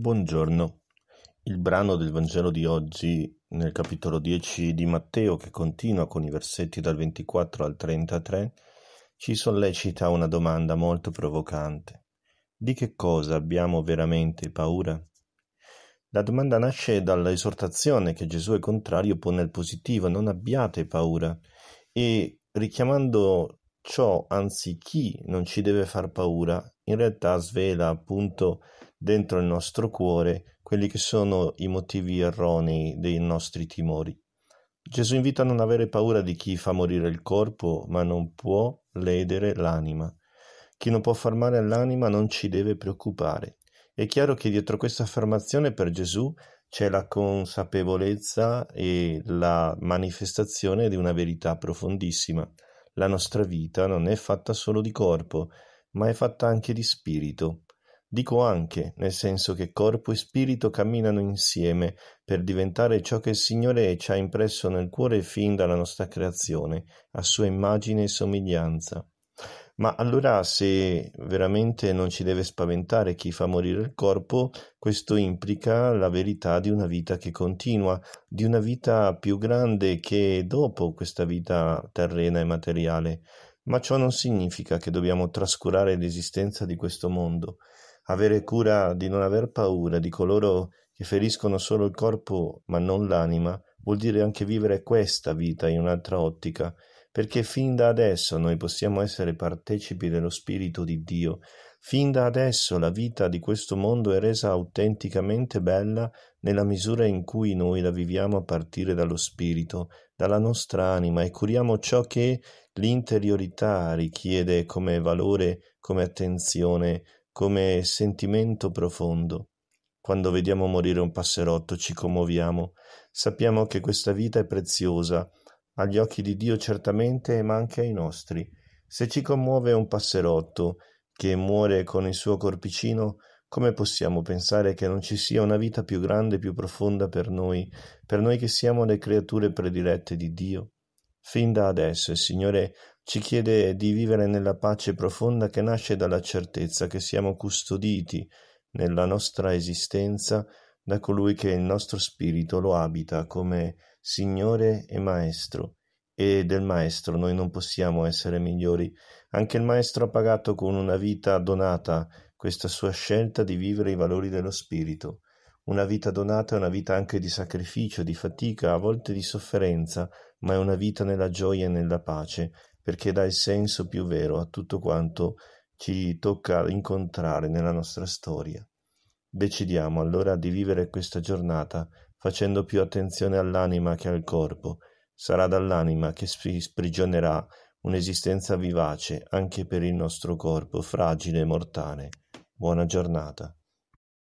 Buongiorno. Il brano del Vangelo di oggi nel capitolo 10 di Matteo, che continua con i versetti dal 24 al 33, ci sollecita una domanda molto provocante. Di che cosa abbiamo veramente paura? La domanda nasce dall'esortazione che Gesù è contrario pone al positivo, non abbiate paura, e richiamando ciò, anzi chi non ci deve far paura, in realtà svela appunto dentro il nostro cuore quelli che sono i motivi erronei dei nostri timori. Gesù invita a non avere paura di chi fa morire il corpo, ma non può ledere l'anima. Chi non può far male all'anima non ci deve preoccupare. È chiaro che dietro questa affermazione per Gesù c'è la consapevolezza e la manifestazione di una verità profondissima. La nostra vita non è fatta solo di corpo, ma è fatta anche di spirito. Dico anche, nel senso che corpo e spirito camminano insieme per diventare ciò che il Signore ci ha impresso nel cuore fin dalla nostra creazione, a sua immagine e somiglianza. Ma allora se veramente non ci deve spaventare chi fa morire il corpo, questo implica la verità di una vita che continua, di una vita più grande che dopo questa vita terrena e materiale. Ma ciò non significa che dobbiamo trascurare l'esistenza di questo mondo avere cura di non aver paura di coloro che feriscono solo il corpo ma non l'anima, vuol dire anche vivere questa vita in un'altra ottica, perché fin da adesso noi possiamo essere partecipi dello Spirito di Dio, fin da adesso la vita di questo mondo è resa autenticamente bella nella misura in cui noi la viviamo a partire dallo Spirito, dalla nostra anima e curiamo ciò che l'interiorità richiede come valore, come attenzione, come sentimento profondo. Quando vediamo morire un passerotto ci commuoviamo, sappiamo che questa vita è preziosa, agli occhi di Dio certamente, ma anche ai nostri. Se ci commuove un passerotto che muore con il suo corpicino, come possiamo pensare che non ci sia una vita più grande e più profonda per noi, per noi che siamo le creature predilette di Dio? Fin da adesso il Signore ci chiede di vivere nella pace profonda che nasce dalla certezza che siamo custoditi nella nostra esistenza da colui che il nostro spirito lo abita come Signore e Maestro. E del Maestro noi non possiamo essere migliori. Anche il Maestro ha pagato con una vita donata questa sua scelta di vivere i valori dello Spirito. Una vita donata è una vita anche di sacrificio, di fatica, a volte di sofferenza, ma è una vita nella gioia e nella pace, perché dà il senso più vero a tutto quanto ci tocca incontrare nella nostra storia. Decidiamo allora di vivere questa giornata facendo più attenzione all'anima che al corpo. Sarà dall'anima che si sprigionerà un'esistenza vivace anche per il nostro corpo fragile e mortale. Buona giornata.